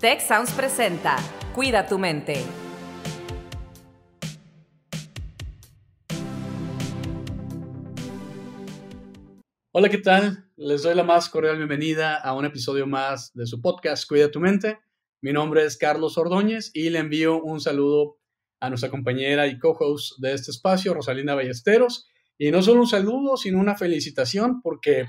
Tech Sounds presenta Cuida tu mente. Hola, ¿qué tal? Les doy la más cordial bienvenida a un episodio más de su podcast Cuida tu mente. Mi nombre es Carlos Ordóñez y le envío un saludo a nuestra compañera y co-host de este espacio, Rosalina Ballesteros. Y no solo un saludo, sino una felicitación porque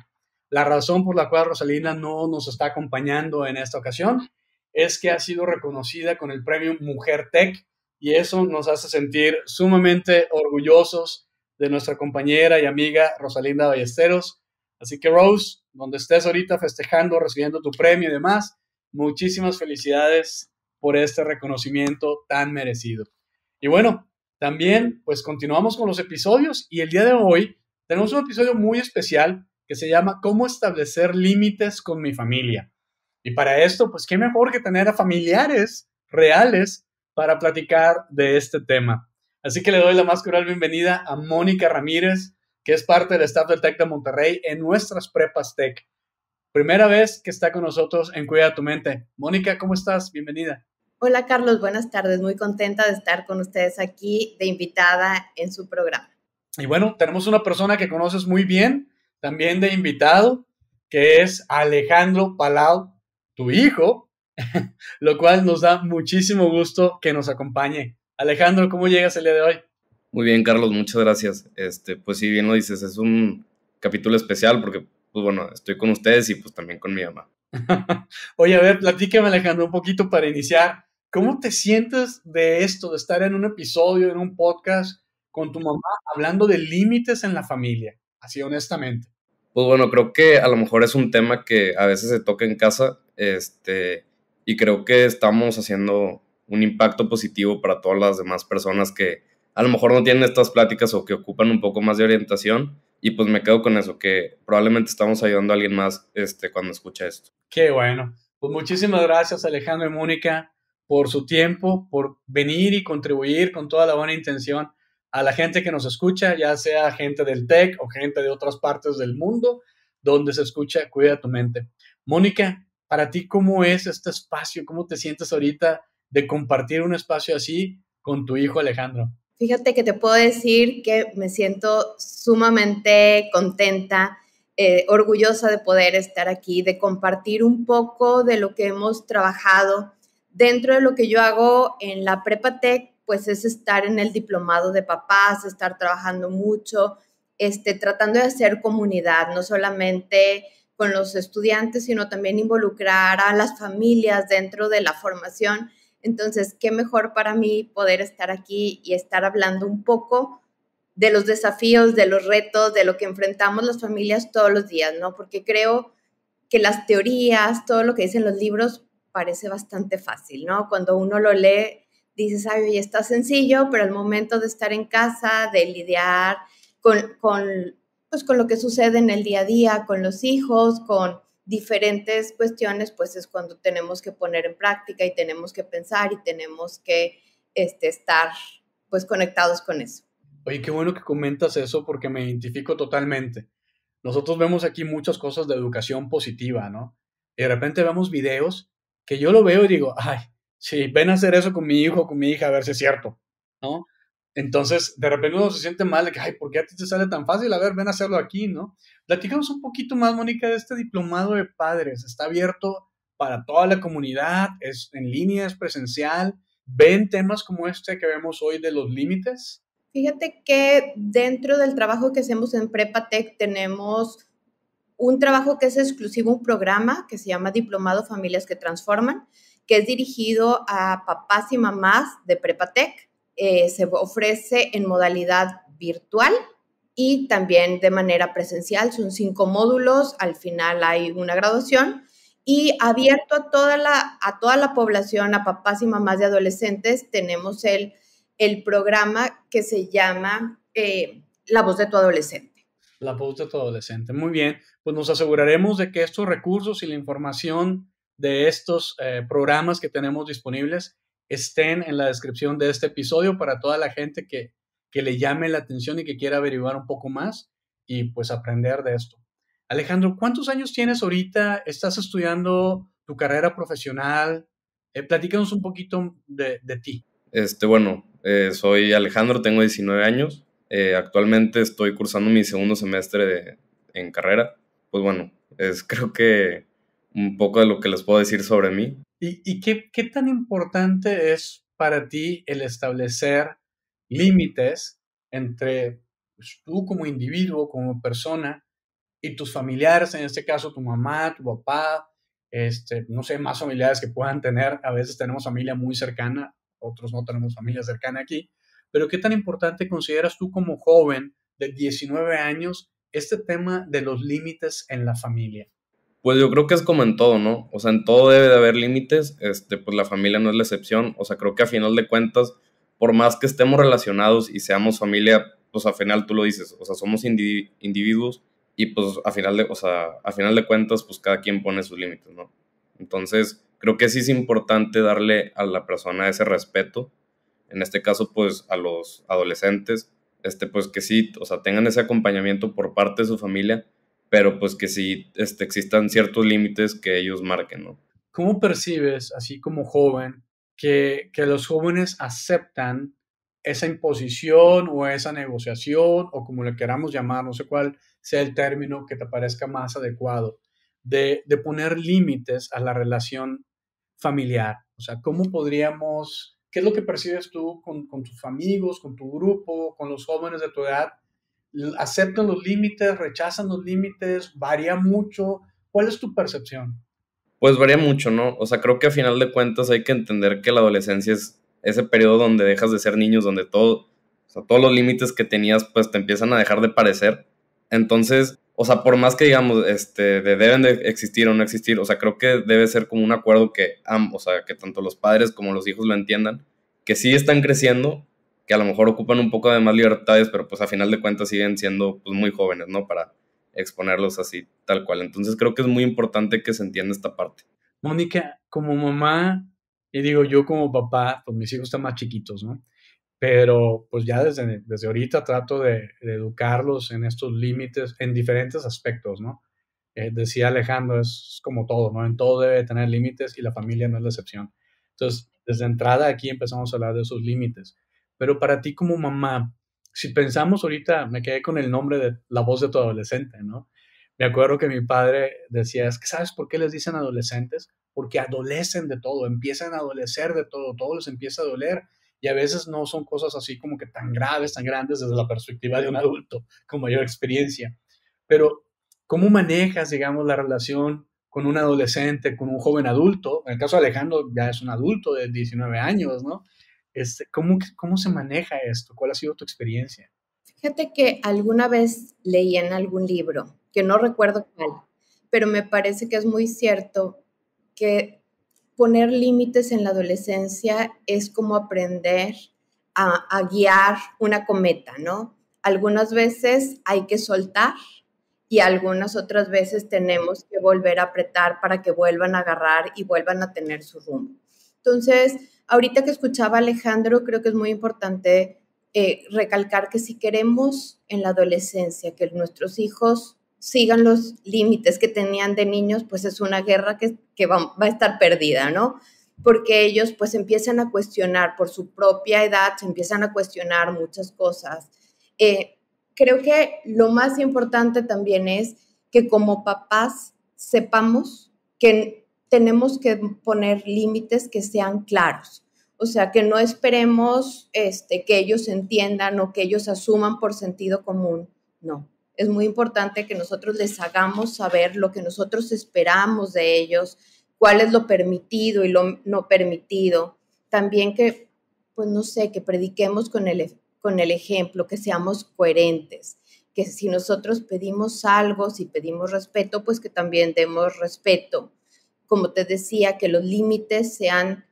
la razón por la cual Rosalina no nos está acompañando en esta ocasión es que ha sido reconocida con el premio Mujer Tech y eso nos hace sentir sumamente orgullosos de nuestra compañera y amiga Rosalinda Ballesteros. Así que Rose, donde estés ahorita festejando, recibiendo tu premio y demás, muchísimas felicidades por este reconocimiento tan merecido. Y bueno, también pues continuamos con los episodios y el día de hoy tenemos un episodio muy especial que se llama ¿Cómo establecer límites con mi familia? Y para esto, pues qué mejor que tener a familiares reales para platicar de este tema. Así que le doy la más cordial bienvenida a Mónica Ramírez, que es parte del staff del TEC de Monterrey en nuestras prepas TEC. Primera vez que está con nosotros en Cuida tu Mente. Mónica, ¿cómo estás? Bienvenida. Hola Carlos, buenas tardes. Muy contenta de estar con ustedes aquí de invitada en su programa. Y bueno, tenemos una persona que conoces muy bien, también de invitado, que es Alejandro Palau hijo, lo cual nos da muchísimo gusto que nos acompañe. Alejandro, ¿cómo llegas el día de hoy? Muy bien, Carlos, muchas gracias. Este, pues si bien lo dices, es un capítulo especial porque, pues bueno, estoy con ustedes y pues también con mi mamá. Oye, a ver, platícame Alejandro un poquito para iniciar. ¿Cómo te sientes de esto, de estar en un episodio, en un podcast con tu mamá, hablando de límites en la familia? Así honestamente. Pues bueno, creo que a lo mejor es un tema que a veces se toca en casa, este, y creo que estamos haciendo un impacto positivo para todas las demás personas que a lo mejor no tienen estas pláticas o que ocupan un poco más de orientación. Y pues me quedo con eso, que probablemente estamos ayudando a alguien más este, cuando escucha esto. Qué bueno. Pues muchísimas gracias Alejandro y Mónica por su tiempo, por venir y contribuir con toda la buena intención a la gente que nos escucha, ya sea gente del TEC o gente de otras partes del mundo donde se escucha Cuida tu mente. Mónica, para ti, ¿cómo es este espacio? ¿Cómo te sientes ahorita de compartir un espacio así con tu hijo Alejandro? Fíjate que te puedo decir que me siento sumamente contenta, eh, orgullosa de poder estar aquí, de compartir un poco de lo que hemos trabajado dentro de lo que yo hago en la Prepa TEC, pues es estar en el diplomado de papás, estar trabajando mucho, este, tratando de hacer comunidad, no solamente con los estudiantes, sino también involucrar a las familias dentro de la formación. Entonces, qué mejor para mí poder estar aquí y estar hablando un poco de los desafíos, de los retos, de lo que enfrentamos las familias todos los días, ¿no? Porque creo que las teorías, todo lo que dicen los libros parece bastante fácil, ¿no? Cuando uno lo lee, dices, ay, oye, está sencillo, pero al momento de estar en casa, de lidiar con, con, pues, con lo que sucede en el día a día, con los hijos, con diferentes cuestiones, pues es cuando tenemos que poner en práctica y tenemos que pensar y tenemos que este, estar pues conectados con eso. Oye, qué bueno que comentas eso porque me identifico totalmente. Nosotros vemos aquí muchas cosas de educación positiva, ¿no? Y de repente vemos videos que yo lo veo y digo, ay, sí, ven a hacer eso con mi hijo, con mi hija, a ver si es cierto, ¿no? Entonces, de repente uno se siente mal de que, ay, ¿por qué a ti te sale tan fácil? A ver, ven a hacerlo aquí, ¿no? Platicamos un poquito más, Mónica, de este diplomado de padres. Está abierto para toda la comunidad, es en línea, es presencial. ¿Ven temas como este que vemos hoy de los límites? Fíjate que dentro del trabajo que hacemos en Prepatec tenemos un trabajo que es exclusivo, un programa que se llama Diplomado Familias que Transforman que es dirigido a papás y mamás de Prepatec. Eh, se ofrece en modalidad virtual y también de manera presencial. Son cinco módulos, al final hay una graduación y abierto a toda la, a toda la población, a papás y mamás de adolescentes, tenemos el, el programa que se llama eh, La voz de tu adolescente. La voz de tu adolescente, muy bien. Pues nos aseguraremos de que estos recursos y la información de estos eh, programas que tenemos disponibles estén en la descripción de este episodio para toda la gente que, que le llame la atención y que quiera averiguar un poco más y pues aprender de esto. Alejandro, ¿cuántos años tienes ahorita? ¿Estás estudiando tu carrera profesional? Eh, platícanos un poquito de, de ti. Este, bueno, eh, soy Alejandro, tengo 19 años. Eh, actualmente estoy cursando mi segundo semestre de, en carrera. Pues bueno, es, creo que un poco de lo que les puedo decir sobre mí. ¿Y, qué, tan importante es para ti el establecer límites entre pues, tú como individuo, como persona, y tus familiares, en este caso tu mamá, tu papá, este, no sé, más familiares que puedan tener. A veces tenemos familia muy cercana, otros no tenemos familia cercana aquí. Pero ¿qué tan importante consideras tú como joven de 19 años este tema de los límites en la familia? Pues yo creo que es como en todo, ¿no? O sea, en todo debe de haber límites, este, pues la familia no es la excepción, o sea, creo que a final de cuentas, por más que estemos relacionados y seamos familia, pues a final tú lo dices, o sea, somos individuos y pues a final de, o a final de cuentas, pues cada quien pone sus límites, ¿no? Entonces, creo que sí es importante darle a la persona ese respeto, en este caso, pues a los adolescentes, este, pues que sí, o sea, tengan ese acompañamiento por parte de su familia, pero pues que si este, existan ciertos límites que ellos marquen, ¿no? ¿Cómo percibes, así como joven, que, los jóvenes aceptan esa imposición o esa negociación o como le queramos llamar, no sé cuál sea el término que te parezca más adecuado, de, poner límites a la relación familiar. O sea, ¿cómo podríamos, qué es lo que percibes tú con, tus amigos, con tu grupo, con los jóvenes de tu edad aceptan los límites, rechazan los límites, varía mucho. ¿Cuál es tu percepción? Pues varía mucho, ¿no? O sea, creo que a final de cuentas hay que entender que la adolescencia es ese periodo donde dejas de ser niños, donde todo, o todos los límites que tenías pues te empiezan a dejar de parecer. Entonces, o sea, por más que digamos, este, de deben de existir o no existir, o sea, creo que debe ser como un acuerdo que ambos, o sea, que tanto los padres como los hijos lo entiendan, que sí están creciendo, que a lo mejor ocupan un poco de más libertades, pero pues a final de cuentas siguen siendo pues, muy jóvenes, ¿no? Para exponerlos así, tal cual. Entonces creo que es muy importante que se entienda esta parte. Mónica, como mamá, y digo yo como papá, pues mis hijos están más chiquitos, ¿no? Pero pues ya desde, desde ahorita trato de, educarlos en estos límites, en diferentes aspectos, ¿no? Eh, decía Alejandro, es como todo, ¿no? En todo debe tener límites y la familia no es la excepción. Entonces, desde entrada aquí empezamos a hablar de esos límites. Pero para ti como mamá, si pensamos ahorita, me quedé con el nombre de la voz de tu adolescente, ¿no? Me acuerdo que mi padre decía, es que ¿sabes por qué les dicen adolescentes? Porque adolecen de todo, empiezan a adolecer de todo, todo les empieza a doler y a veces no son cosas así como que tan graves, tan grandes desde la perspectiva de un adulto con mayor experiencia. Pero, ¿cómo manejas, digamos, la relación con un adolescente, con un joven adulto? En el caso de Alejandro ya es un adulto de 19 años, ¿no? Este, ¿cómo, ¿Cómo se maneja esto? ¿Cuál ha sido tu experiencia? Fíjate que alguna vez leí en algún libro, que no recuerdo cuál, pero me parece que es muy cierto que poner límites en la adolescencia es como aprender a, a guiar una cometa, ¿no? Algunas veces hay que soltar y algunas otras veces tenemos que volver a apretar para que vuelvan a agarrar y vuelvan a tener su rumbo. Entonces, ahorita que escuchaba Alejandro, creo que es muy importante eh, recalcar que si queremos en la adolescencia que nuestros hijos sigan los límites que tenían de niños, pues es una guerra que, va, a estar perdida, ¿no? Porque ellos pues empiezan a cuestionar por su propia edad, se empiezan a cuestionar muchas cosas. Eh, creo que lo más importante también es que como papás sepamos que tenemos que poner límites que sean claros. O sea, que no esperemos este, que ellos entiendan o que ellos asuman por sentido común. No, es muy importante que nosotros les hagamos saber lo que nosotros esperamos de ellos, cuál es lo permitido y lo no permitido. También que, pues no sé, que prediquemos con el, con el ejemplo, que seamos coherentes, que si nosotros pedimos algo, si pedimos respeto, pues que también demos respeto como te decía, que los límites sean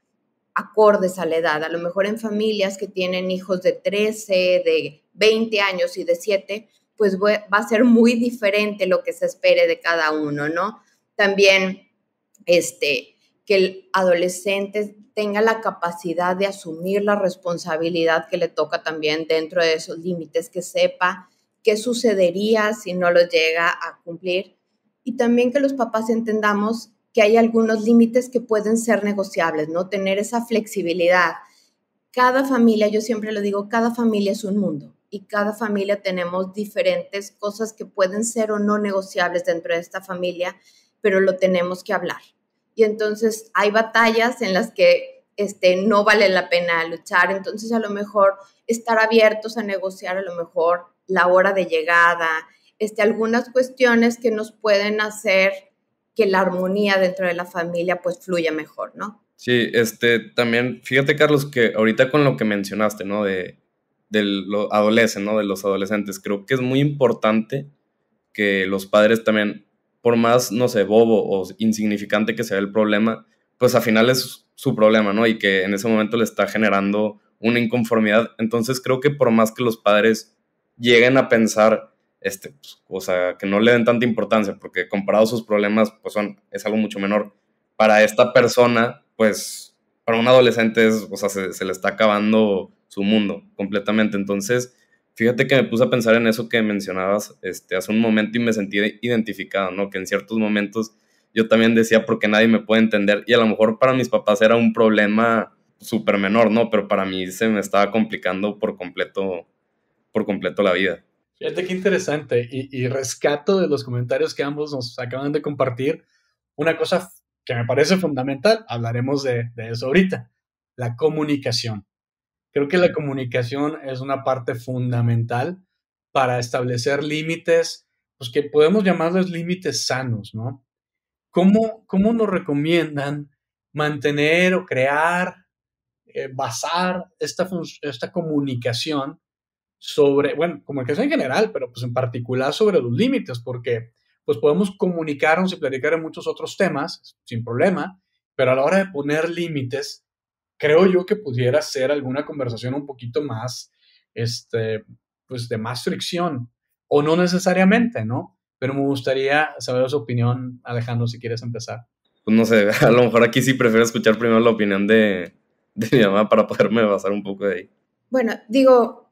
acordes a la edad. A lo mejor en familias que tienen hijos de 13, de 20 años y de 7, pues va a ser muy diferente lo que se espere de cada uno, ¿no? También, este, que el adolescente tenga la capacidad de asumir la responsabilidad que le toca también dentro de esos límites, que sepa qué sucedería si no lo llega a cumplir. Y también que los papás entendamos que hay algunos límites que pueden ser negociables, ¿no? Tener esa flexibilidad. Cada familia, yo siempre lo digo, cada familia es un mundo y cada familia tenemos diferentes cosas que pueden ser o no negociables dentro de esta familia, pero lo tenemos que hablar. Y entonces hay batallas en las que este, no vale la pena luchar, entonces a lo mejor estar abiertos a negociar a lo mejor la hora de llegada, este, algunas cuestiones que nos pueden hacer que la armonía dentro de la familia pues fluya mejor, ¿no? Sí, este, también, fíjate Carlos, que ahorita con lo que mencionaste, ¿no? De, los adolescentes, ¿no? De los adolescentes, creo que es muy importante que los padres también, por más, no sé, bobo o insignificante que sea el problema, pues al final es su problema, ¿no? Y que en ese momento le está generando una inconformidad. Entonces creo que por más que los padres lleguen a pensar este, pues, o sea, que no le den tanta importancia, porque comparado sus problemas, pues son, es algo mucho menor. Para esta persona, pues, para un adolescente, es, o sea, se, le está acabando su mundo completamente. Entonces, fíjate que me puse a pensar en eso que mencionabas este, hace un momento y me sentí identificado, ¿no? Que en ciertos momentos yo también decía, porque nadie me puede entender, y a lo mejor para mis papás era un problema súper menor, ¿no? Pero para mí se me estaba complicando por completo, por completo la vida. Fíjate qué interesante. Y, rescato de los comentarios que ambos nos acaban de compartir una cosa que me parece fundamental. Hablaremos de, eso ahorita. La comunicación. Creo que la comunicación es una parte fundamental para establecer límites, los pues, que podemos llamarlos límites sanos, ¿no? ¿Cómo, cómo nos recomiendan mantener o crear, eh, basar esta, esta comunicación sobre, bueno, comunicación en general, pero pues en particular sobre los límites, porque pues podemos comunicarnos y platicar en muchos otros temas sin problema, pero a la hora de poner límites, creo yo que pudiera ser alguna conversación un poquito más, este, pues de más fricción, o no necesariamente, ¿no? Pero me gustaría saber su opinión, Alejandro, si quieres empezar. Pues no sé, a lo mejor aquí sí prefiero escuchar primero la opinión de, de mi mamá para poderme basar un poco de ahí. Bueno, digo,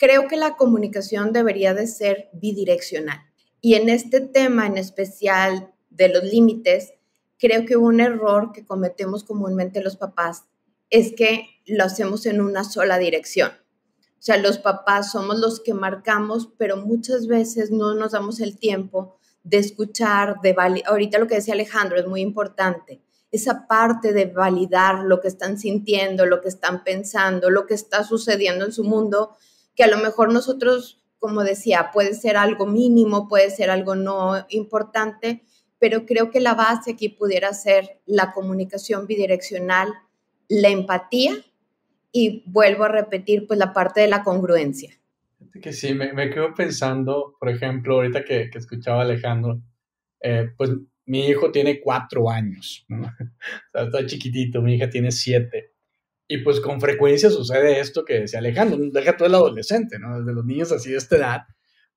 creo que la comunicación debería de ser bidireccional. Y en este tema en especial de los límites, creo que un error que cometemos comúnmente los papás es que lo hacemos en una sola dirección. O sea, los papás somos los que marcamos, pero muchas veces no nos damos el tiempo de escuchar, de ahorita lo que decía Alejandro es muy importante, esa parte de validar lo que están sintiendo, lo que están pensando, lo que está sucediendo en su mundo que a lo mejor nosotros, como decía, puede ser algo mínimo, puede ser algo no importante, pero creo que la base aquí pudiera ser la comunicación bidireccional, la empatía y vuelvo a repetir, pues la parte de la congruencia. Que sí, me, me quedo pensando, por ejemplo, ahorita que, que escuchaba a Alejandro, eh, pues mi hijo tiene cuatro años, está chiquitito, mi hija tiene siete. Y pues con frecuencia sucede esto que decía Alejandro, deja todo el adolescente, ¿no? Desde los niños así de esta edad,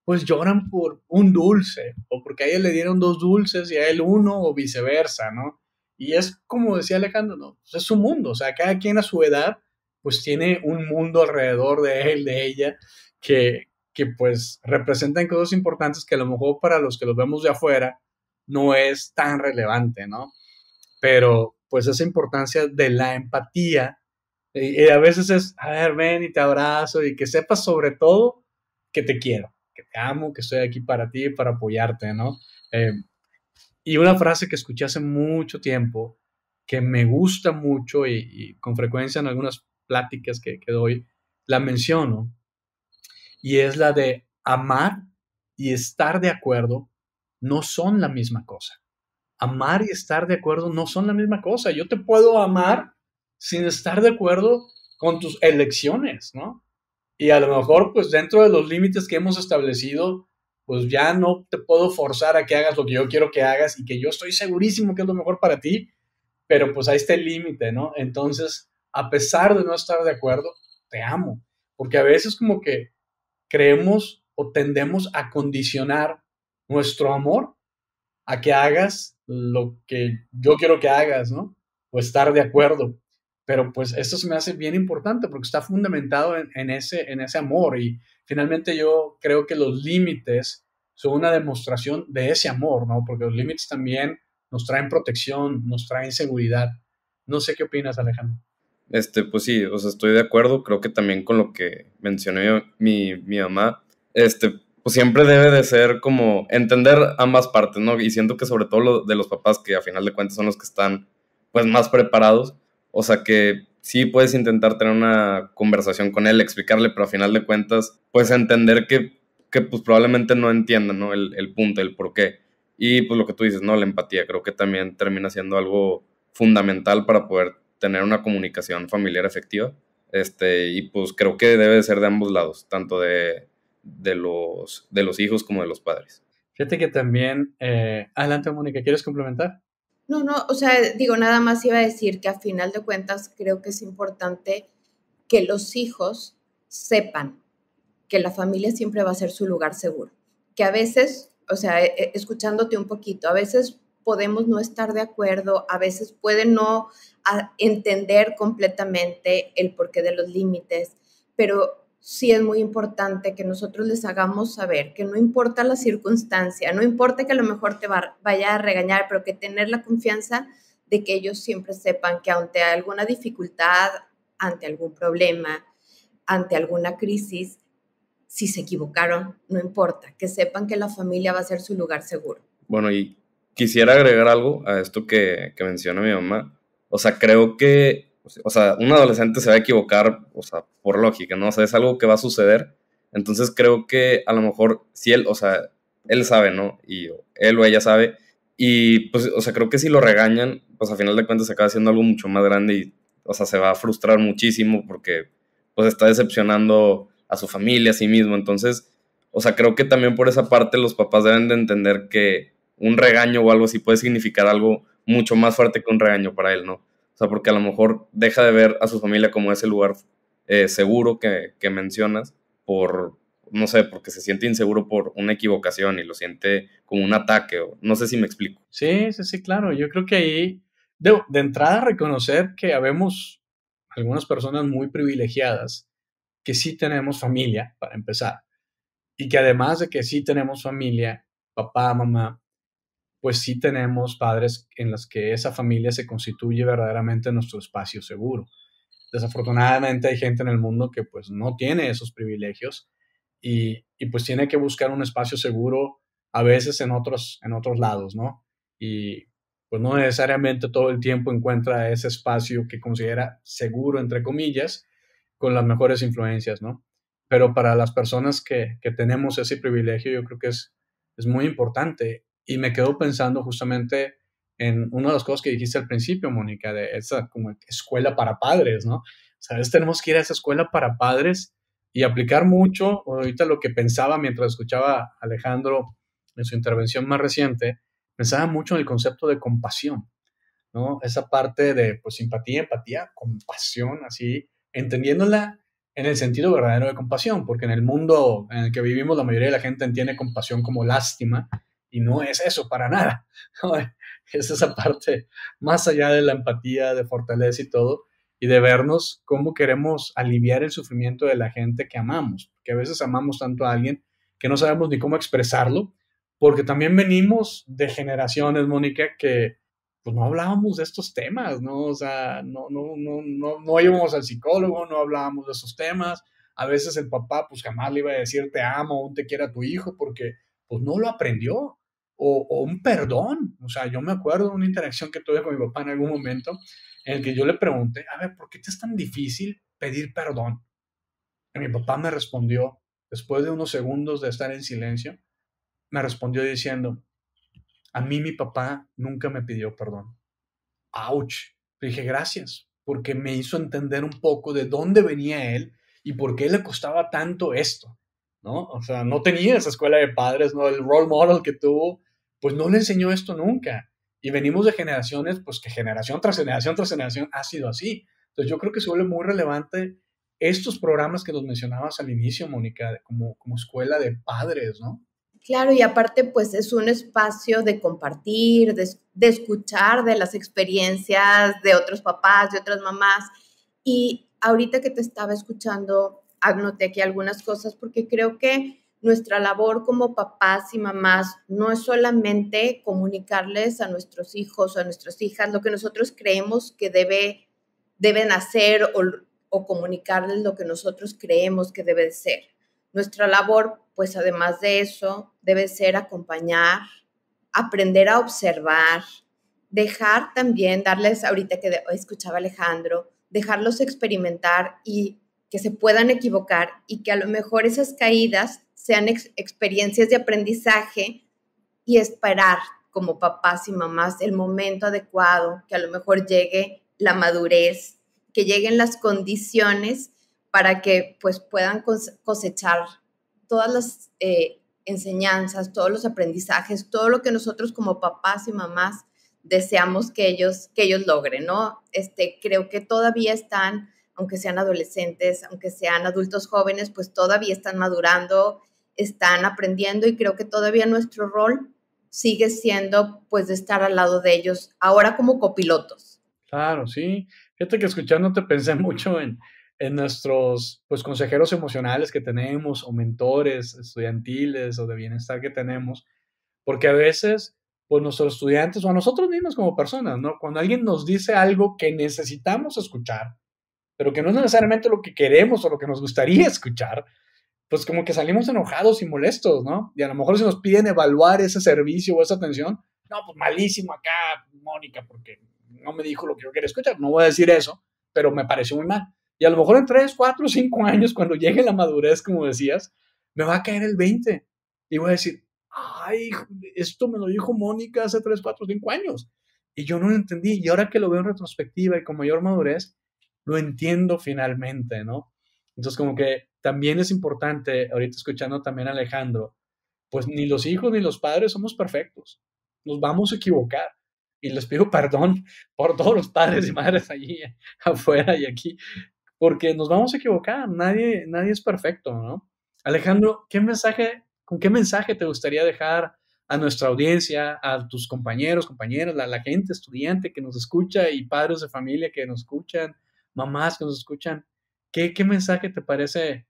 pues lloran por un dulce, o porque a ella le dieron dos dulces y a él uno, o viceversa, ¿no? Y es como decía Alejandro, ¿no? Pues, es su mundo, o sea, cada quien a su edad, pues tiene un mundo alrededor de él, de ella, que, que pues representan cosas importantes que a lo mejor para los que los vemos de afuera no es tan relevante, ¿no? Pero pues esa importancia de la empatía, y, a veces es, a ver, ven y te abrazo y que sepas sobre todo que te quiero, que te amo, que estoy aquí para ti, para apoyarte, ¿no? Eh, y una frase que escuché hace mucho tiempo, que me gusta mucho y, con frecuencia en algunas pláticas que, que doy, la menciono, y es la de amar y estar de acuerdo no son la misma cosa. Amar y estar de acuerdo no son la misma cosa. Yo te puedo amar sin estar de acuerdo con tus elecciones, ¿no? Y a lo mejor, pues dentro de los límites que hemos establecido, pues ya no te puedo forzar a que hagas lo que yo quiero que hagas y que yo estoy segurísimo que es lo mejor para ti, pero pues ahí está el límite, ¿no? Entonces, a pesar de no estar de acuerdo, te amo, porque a veces como que creemos o tendemos a condicionar nuestro amor a que hagas lo que yo quiero que hagas, ¿no? O estar de acuerdo. Pero pues esto se me hace bien importante porque está fundamentado en, ese, en ese amor y finalmente yo creo que los límites son una demostración de ese amor, ¿no? Porque los límites también nos traen protección, nos traen seguridad. No sé qué opinas, Alejandro. Este, pues sí, o estoy de acuerdo, creo que también con lo que mencioné mi, mi mamá, este, pues siempre debe de ser como entender ambas partes, ¿no? Y siento que sobre todo lo de los papás, que a final de cuentas son los que están, pues, más preparados, o sea que sí puedes intentar tener una conversación con él, explicarle, pero a final de cuentas, pues entender que, que pues probablemente no entienda, ¿no? El, el, punto, el por qué. Y pues lo que tú dices, ¿no? La empatía, creo que también termina siendo algo fundamental para poder tener una comunicación familiar efectiva. Este, y pues creo que debe ser de ambos lados, tanto de, de los, de los hijos como de los padres. Fíjate que también, eh, adelante Mónica, ¿quieres complementar? No, no, o sea, digo, nada más iba a decir que a final de cuentas creo que es importante que los hijos sepan que la familia siempre va a ser su lugar seguro, que a veces, o sea, e, e, escuchándote un poquito, a veces podemos no estar de acuerdo, a veces pueden no entender completamente el porqué de los límites, pero sí es muy importante que nosotros les hagamos saber que no importa la circunstancia, no importa que a lo mejor te vaya a regañar, pero que tener la confianza de que ellos siempre sepan que ante alguna dificultad, ante algún problema, ante alguna crisis, si se equivocaron, no importa, que sepan que la familia va a ser su lugar seguro. Bueno, y quisiera agregar algo a esto que, que menciona mi mamá. O sea, creo que o sea, un adolescente se va a equivocar, o sea, por lógica, ¿no? O sea, es algo que va a suceder. Entonces creo que a lo mejor, si él, o sea, él sabe, ¿no? Y él o ella sabe. Y pues, o sea, creo que si lo regañan, pues a final de cuentas se acaba haciendo algo mucho más grande y, o sea, se va a frustrar muchísimo porque, pues, está decepcionando a su familia, a sí mismo. Entonces, o sea, creo que también por esa parte los papás deben de entender que un regaño o algo así puede significar algo mucho más fuerte que un regaño para él, ¿no? O sea, porque a lo mejor deja de ver a su familia como ese lugar eh, seguro que, mencionas por, no sé, porque se siente inseguro por una equivocación y lo siente como un ataque. O, no sé si me explico. Sí, sí, sí, claro. Yo creo que ahí, de, de entrada, reconocer que habemos algunas personas muy privilegiadas que sí tenemos familia, para empezar, y que además de que sí tenemos familia, papá, mamá, pues sí tenemos padres en los que esa familia se constituye verdaderamente nuestro espacio seguro. Desafortunadamente hay gente en el mundo que pues no tiene esos privilegios y, pues tiene que buscar un espacio seguro a veces en otros, en otros lados, ¿no? Y pues no necesariamente todo el tiempo encuentra ese espacio que considera seguro, entre comillas, con las mejores influencias, ¿no? Pero para las personas que, que tenemos ese privilegio, yo creo que es, es muy importante y me quedo pensando justamente en una de las cosas que dijiste al principio, Mónica, de esa como escuela para padres, ¿no? ¿Sabes? Tenemos que ir a esa escuela para padres y aplicar mucho, ahorita lo que pensaba mientras escuchaba a Alejandro en su intervención más reciente, pensaba mucho en el concepto de compasión, ¿no? Esa parte de pues, simpatía, empatía, compasión, así, entendiéndola en el sentido verdadero de compasión, porque en el mundo en el que vivimos la mayoría de la gente entiende compasión como lástima, y no es eso para nada. Es esa parte más allá de la empatía, de fortaleza y todo, y de vernos cómo queremos aliviar el sufrimiento de la gente que amamos, que a veces amamos tanto a alguien que no sabemos ni cómo expresarlo, porque también venimos de generaciones, Mónica, que pues no hablábamos de estos temas, ¿no? O sea, no, no, no, no, íbamos al psicólogo, no hablábamos de esos temas. A veces el papá pues jamás le iba a decir te amo o te quiera a tu hijo porque pues no lo aprendió o, un perdón. O sea, yo me acuerdo de una interacción que tuve con mi papá en algún momento en el que yo le pregunté, a ver, ¿por qué te es tan difícil pedir perdón? Y mi papá me respondió, después de unos segundos de estar en silencio, me respondió diciendo, a mí mi papá nunca me pidió perdón. ¡Auch! Le dije, gracias, porque me hizo entender un poco de dónde venía él y por qué le costaba tanto esto. ¿no? O sea, no tenía esa escuela de padres, ¿no? El role model que tuvo, pues no le enseñó esto nunca. Y venimos de generaciones, pues que generación tras generación tras generación ha sido así. Entonces yo creo que se vuelve muy relevante estos programas que nos mencionabas al inicio, Mónica, como, como escuela de padres, ¿no? Claro, y aparte pues es un espacio de compartir, de, de, escuchar de las experiencias de otros papás, de otras mamás. Y ahorita que te estaba escuchando, anoté aquí algunas cosas porque creo que nuestra labor como papás y mamás no es solamente comunicarles a nuestros hijos o a nuestras hijas lo que nosotros creemos que debe, deben hacer o, o comunicarles lo que nosotros creemos que debe ser. Nuestra labor, pues además de eso, debe ser acompañar, aprender a observar, dejar también, darles ahorita que escuchaba Alejandro, dejarlos experimentar y que se puedan equivocar y que a lo mejor esas caídas sean experiencias de aprendizaje y esperar como papás y mamás el momento adecuado, que a lo mejor llegue la madurez, que lleguen las condiciones para que pues puedan cosechar todas las eh, enseñanzas, todos los aprendizajes, todo lo que nosotros como papás y mamás deseamos que ellos, que ellos logren, ¿no? Este, creo que todavía están aunque sean adolescentes, aunque sean adultos jóvenes, pues todavía están madurando, están aprendiendo y creo que todavía nuestro rol sigue siendo pues de estar al lado de ellos, ahora como copilotos. Claro, sí. Fíjate que te pensé mucho en, en nuestros pues consejeros emocionales que tenemos o mentores estudiantiles o de bienestar que tenemos, porque a veces pues nuestros estudiantes o a nosotros mismos como personas, ¿no? Cuando alguien nos dice algo que necesitamos escuchar, pero que no es necesariamente lo que queremos o lo que nos gustaría escuchar, pues como que salimos enojados y molestos, ¿no? Y a lo mejor si nos piden evaluar ese servicio o esa atención, no, pues malísimo acá, Mónica, porque no me dijo lo que yo quería escuchar, no voy a decir eso, pero me pareció muy mal. Y a lo mejor en 3, 4, cinco años, cuando llegue la madurez, como decías, me va a caer el 20 y voy a decir, ay, esto me lo dijo Mónica hace 3, 4, cinco años y yo no lo entendí. Y ahora que lo veo en retrospectiva y con mayor madurez, lo entiendo finalmente, ¿no? Entonces, como que también es importante, ahorita escuchando también a Alejandro, pues ni los hijos ni los padres somos perfectos, nos vamos a equivocar. Y les pido perdón por todos los padres y madres allí afuera y aquí, porque nos vamos a equivocar, nadie, nadie es perfecto, ¿no? Alejandro, ¿qué mensaje, con qué mensaje te gustaría dejar a nuestra audiencia, a tus compañeros, compañeras, a la gente, estudiante que nos escucha y padres de familia que nos escuchan? mamás que nos escuchan, ¿qué, mensaje te parece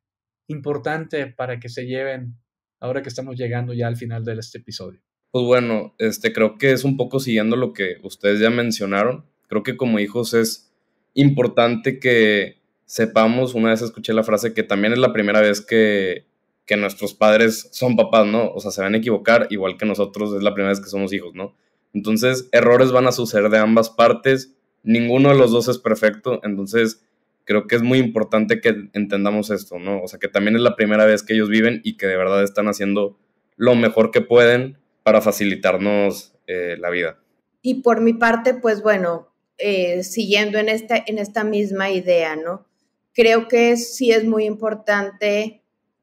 importante para que se lleven ahora que estamos llegando ya al final de este episodio? Pues bueno, este, creo que es un poco siguiendo lo que ustedes ya mencionaron. Creo que como hijos es importante que sepamos, una vez escuché la frase que también es la primera vez que, que nuestros padres son papás, ¿no? O sea, se van a equivocar, igual que nosotros es la primera vez que somos hijos, ¿no? Entonces, errores van a suceder de ambas partes ninguno de los dos es perfecto, entonces creo que es muy importante que entendamos esto, ¿no? O sea, que también es la primera vez que ellos viven y que de verdad están haciendo lo mejor que pueden para facilitarnos eh, la vida. Y por mi parte, pues bueno, eh, siguiendo en esta, en esta misma idea, ¿no? Creo que sí es muy importante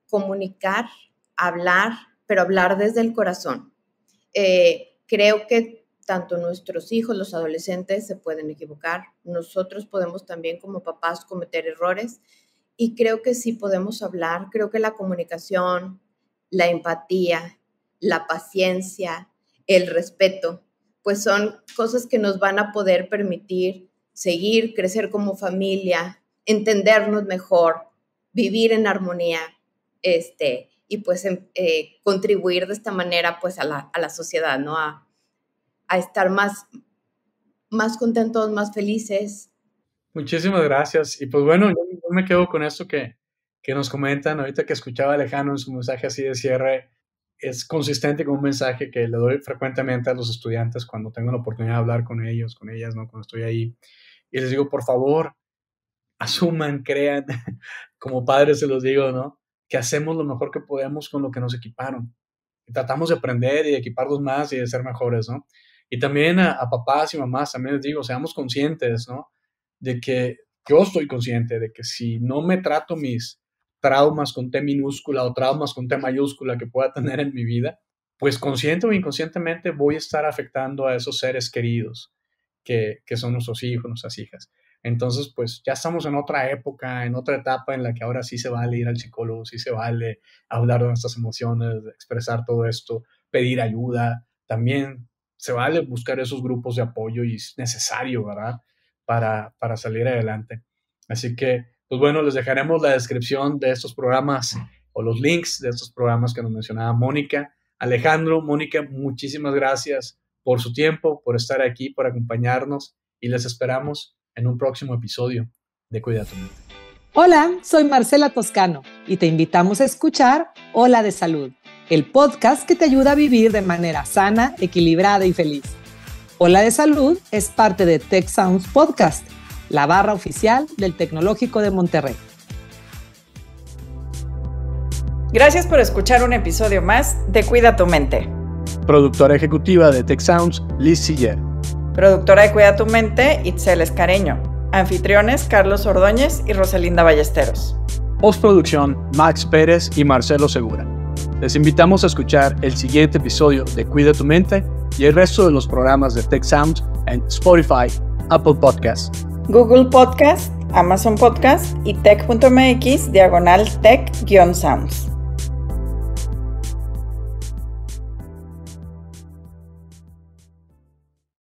comunicar, hablar, pero hablar desde el corazón. Eh, creo que tanto nuestros hijos, los adolescentes, se pueden equivocar. Nosotros podemos también como papás cometer errores y creo que sí podemos hablar. Creo que la comunicación, la empatía, la paciencia, el respeto, pues son cosas que nos van a poder permitir seguir, crecer como familia, entendernos mejor, vivir en armonía, este, y pues em, eh, contribuir de esta manera pues a la, a la sociedad, ¿no? A, a estar más, más contentos, más felices. Muchísimas gracias. Y pues bueno, yo, me quedo con esto que, que nos comentan ahorita que escuchaba a Alejandro en su mensaje así de cierre. Es consistente con un mensaje que le doy frecuentemente a los estudiantes cuando tengo la oportunidad de hablar con ellos, con ellas, ¿no? Cuando estoy ahí. Y les digo, por favor, asuman, crean, como padres se los digo, ¿no? Que hacemos lo mejor que podemos con lo que nos equiparon. tratamos de aprender y de equiparnos más y de ser mejores, ¿no? Y también a, papás y mamás, también les digo, seamos conscientes, ¿no? De que yo estoy consciente de que si no me trato mis traumas con T minúscula o traumas con T mayúscula que pueda tener en mi vida, pues consciente o inconscientemente voy a estar afectando a esos seres queridos que, que son nuestros hijos, nuestras hijas. Entonces, pues ya estamos en otra época, en otra etapa en la que ahora sí se vale ir al psicólogo, sí se vale hablar de nuestras emociones, expresar todo esto, pedir ayuda, también se vale buscar esos grupos de apoyo y es necesario, ¿verdad? Para, para salir adelante. Así que, pues bueno, les dejaremos la descripción de estos programas o los links de estos programas que nos mencionaba Mónica. Alejandro, Mónica, muchísimas gracias por su tiempo, por estar aquí, por acompañarnos y les esperamos en un próximo episodio de Cuida tu Mente. Hola, soy Marcela Toscano y te invitamos a escuchar Hola de Salud el podcast que te ayuda a vivir de manera sana, equilibrada y feliz. Hola de Salud es parte de Tech Sounds Podcast, la barra oficial del Tecnológico de Monterrey. Gracias por escuchar un episodio más de Cuida tu Mente. Productora ejecutiva de Tech Sounds, Liz Siller. Productora de Cuida tu Mente, Itzel Escareño. Anfitriones, Carlos Ordóñez y Rosalinda Ballesteros. Postproducción, Max Pérez y Marcelo Segura. Les invitamos a escuchar el siguiente episodio de Cuida tu mente y el resto de los programas de Tech Sounds en Spotify, Apple Podcasts, Google Podcasts, Amazon Podcasts y tech.mx diagonal tech-sounds.